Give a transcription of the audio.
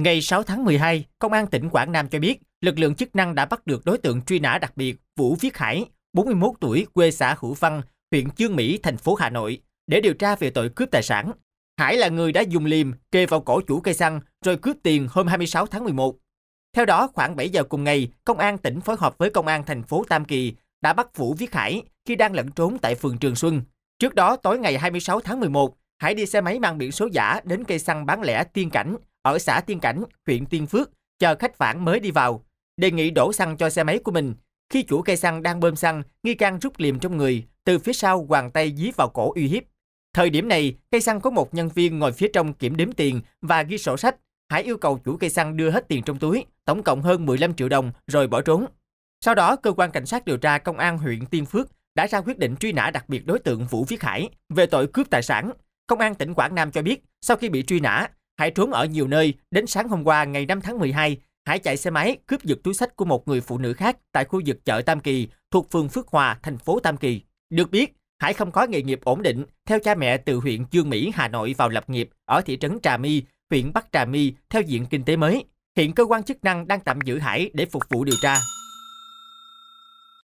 Ngày 6 tháng 12, Công an tỉnh Quảng Nam cho biết, lực lượng chức năng đã bắt được đối tượng truy nã đặc biệt Vũ Viết Hải, 41 tuổi, quê xã Hữu Văn, huyện Chương Mỹ, thành phố Hà Nội, để điều tra về tội cướp tài sản. Hải là người đã dùng liềm kê vào cổ chủ cây xăng rồi cướp tiền hôm 26 tháng 11. Theo đó, khoảng 7 giờ cùng ngày, Công an tỉnh phối hợp với Công an thành phố Tam Kỳ đã bắt Vũ Viết Hải khi đang lẩn trốn tại phường Trường Xuân. Trước đó, tối ngày 26 tháng 11, Hải đi xe máy mang biển số giả đến cây xăng bán lẻ Tiên Cảnh ở xã Tiên Cảnh, huyện Tiên Phước, chờ khách vãn mới đi vào, đề nghị đổ xăng cho xe máy của mình. Khi chủ cây xăng đang bơm xăng, nghi can rút liềm trong người, từ phía sau hoàng tay dí vào cổ uy hiếp. Thời điểm này, cây xăng có một nhân viên ngồi phía trong kiểm đếm tiền và ghi sổ sách. Hải yêu cầu chủ cây xăng đưa hết tiền trong túi, tổng cộng hơn 15 triệu đồng rồi bỏ trốn. Sau đó, cơ quan cảnh sát điều tra công an huyện Tiên Phước đã ra quyết định truy nã đặc biệt đối tượng Vũ Viết Hải về tội cướp tài sản. Công an tỉnh Quảng Nam cho biết, sau khi bị truy nã, Hải trốn ở nhiều nơi, đến sáng hôm qua ngày 5 tháng 12, Hải chạy xe máy cướp giật túi sách của một người phụ nữ khác tại khu vực chợ Tam Kỳ thuộc phường Phước Hòa, thành phố Tam Kỳ. Được biết, Hải không có nghề nghiệp ổn định, theo cha mẹ từ huyện Dương Mỹ, Hà Nội vào lập nghiệp ở thị trấn Trà My, huyện Bắc Trà My theo diện kinh tế mới. Hiện cơ quan chức năng đang tạm giữ Hải để phục vụ điều tra.